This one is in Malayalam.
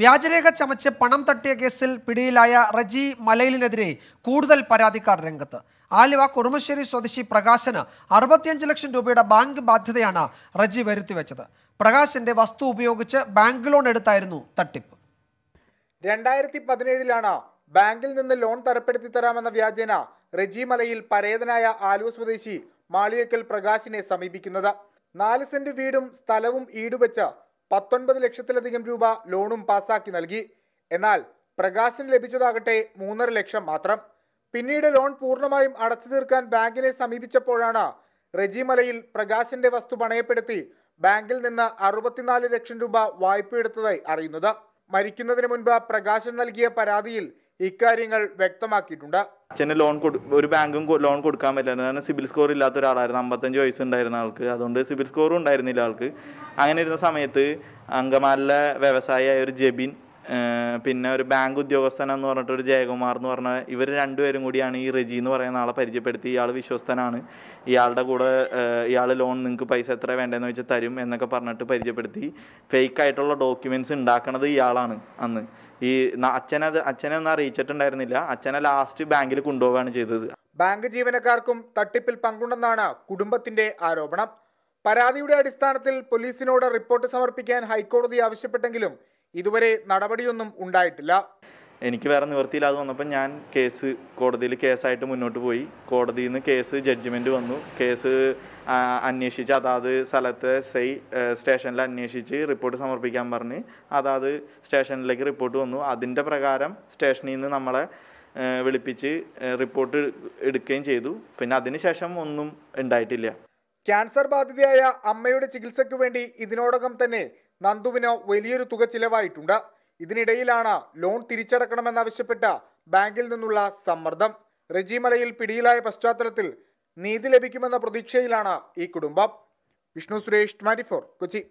വ്യാജരേഖ ചമച്ച് പണം തട്ടിയ കേസിൽ പിടിയിലായ റജി മലയിലിനെതിരെ കൂടുതൽ പരാതിക്കാർ രംഗത്ത് ആലുവ കുറുമശ്ശേരി സ്വദേശി പ്രകാശന് അറുപത്തിയഞ്ച് ലക്ഷം രൂപയുടെ ബാങ്ക് ബാധ്യതയാണ് റജി വരുത്തിവെച്ചത് പ്രകാശന്റെ വസ്തു ഉപയോഗിച്ച് ബാങ്ക് ലോൺ എടുത്തായിരുന്നു തട്ടിപ്പ് രണ്ടായിരത്തി പതിനേഴിലാണ് ബാങ്കിൽ നിന്ന് ലോൺ തരപ്പെടുത്തി തരാമെന്ന വ്യാജേന റജി മലയിൽ പരേതനായ ആലുവ സ്വദേശി മാളിയക്കൽ പ്രകാശിനെ സമീപിക്കുന്നത് നാല് സെന്റ് വീടും സ്ഥലവും ഈടുവെച്ച് പത്തൊൻപത് ലക്ഷത്തിലധികം രൂപ ലോണും പാസാക്കി നൽകി എന്നാൽ പ്രകാശന് ലഭിച്ചതാകട്ടെ മൂന്നര ലക്ഷം മാത്രം പിന്നീട് ലോൺ പൂർണ്ണമായും അടച്ചു തീർക്കാൻ ബാങ്കിനെ സമീപിച്ചപ്പോഴാണ് റെജിമലയിൽ പ്രകാശന്റെ വസ്തു പണയപ്പെടുത്തി ബാങ്കിൽ നിന്ന് അറുപത്തിനാല് ലക്ഷം രൂപ വായ്പയെടുത്തതായി അറിയുന്നത് മരിക്കുന്നതിന് മുൻപ് പ്രകാശൻ നൽകിയ പരാതിയിൽ ഇക്കാര്യങ്ങൾ വ്യക്തമാക്കിയിട്ടുണ്ട് അച്ഛന് ലോൺ ഒരു ബാങ്കും ലോൺ കൊടുക്കാൻ പറ്റില്ല കാരണം സിബിൽ സ്കോർ ഇല്ലാത്ത ഒരാളായിരുന്നു അമ്പത്തഞ്ച് വയസ്സുണ്ടായിരുന്ന ആൾക്ക് അതുകൊണ്ട് സിബിൽ സ്കോറും ഉണ്ടായിരുന്നില്ല ആൾക്ക് അങ്ങനെ ഇരുന്ന സമയത്ത് അങ്കമാലിലെ വ്യവസായിയായ ഒരു ജെബിൻ പിന്നെ ഒരു ബാങ്ക് ഉദ്യോഗസ്ഥൻ എന്ന് പറഞ്ഞിട്ട് ഒരു ജയകുമാർ എന്ന് പറഞ്ഞ ഇവർ രണ്ടുപേരും കൂടിയാണ് ഈ റെജി എന്ന് പറയുന്ന ആളെ പരിചയപ്പെടുത്തി ഇയാൾ വിശ്വസ്തനാണ് ഇയാളുടെ കൂടെ ഇയാൾ ലോൺ നിങ്ങൾക്ക് പൈസ എത്ര വേണ്ടതെന്ന് വെച്ചാൽ തരും എന്നൊക്കെ പറഞ്ഞിട്ട് പരിചയപ്പെടുത്തി ഫേക്ക് ആയിട്ടുള്ള ഡോക്യുമെൻറ്റ്സ് ഉണ്ടാക്കണത് ഇയാളാണ് അന്ന് ഈ അച്ഛനത് അച്ഛനെ ഒന്നും അറിയിച്ചിട്ടുണ്ടായിരുന്നില്ല അച്ഛനെ ലാസ്റ്റ് ബാങ്കിൽ കൊണ്ടുപോവുകയാണ് ചെയ്തത് ബാങ്ക് ജീവനക്കാർക്കും തട്ടിപ്പിൽ പങ്കുണ്ടെന്നാണ് കുടുംബത്തിന്റെ ആരോപണം പരാതിയുടെ അടിസ്ഥാനത്തിൽ പോലീസിനോട് റിപ്പോർട്ട് സമർപ്പിക്കാൻ ഹൈക്കോടതി ആവശ്യപ്പെട്ടെങ്കിലും ഇതുവരെ നടപടിയൊന്നും ഉണ്ടായിട്ടില്ല എനിക്ക് വേറെ നിവൃത്തിയില്ലാതെ വന്നപ്പോൾ ഞാൻ കേസ് കോടതിയിൽ കേസായിട്ട് മുന്നോട്ട് പോയി കോടതിയിൽ നിന്ന് കേസ് ജഡ്ജ്മെൻറ്റ് വന്നു കേസ് അന്വേഷിച്ച് അതാത് സ്ഥലത്തെ സൈ സ്റ്റേഷനിൽ അന്വേഷിച്ച് റിപ്പോർട്ട് സമർപ്പിക്കാൻ പറഞ്ഞ് അതാത് സ്റ്റേഷനിലേക്ക് റിപ്പോർട്ട് വന്നു അതിൻ്റെ പ്രകാരം സ്റ്റേഷനിൽ നിന്ന് നമ്മളെ വിളിപ്പിച്ച് റിപ്പോർട്ട് എടുക്കുകയും ചെയ്തു പിന്നെ അതിനുശേഷം ഒന്നും ഉണ്ടായിട്ടില്ല ക്യാൻസർ ബാധിതയായ അമ്മയുടെ ചികിത്സയ്ക്ക് വേണ്ടി ഇതിനോടകം തന്നെ നന്ദുവിന് വലിയൊരു തുക ചിലവായിട്ടുണ്ട് ഇതിനിടയിലാണ് ലോൺ തിരിച്ചടക്കണമെന്നാവശ്യപ്പെട്ട ബാങ്കിൽ നിന്നുള്ള സമ്മർദ്ദം റജിമലയിൽ പിടിയിലായ പശ്ചാത്തലത്തിൽ നീതി ലഭിക്കുമെന്ന പ്രതീക്ഷയിലാണ് ഈ കുടുംബം വിഷ്ണു സുരേഷ് ട്വന്റി കൊച്ചി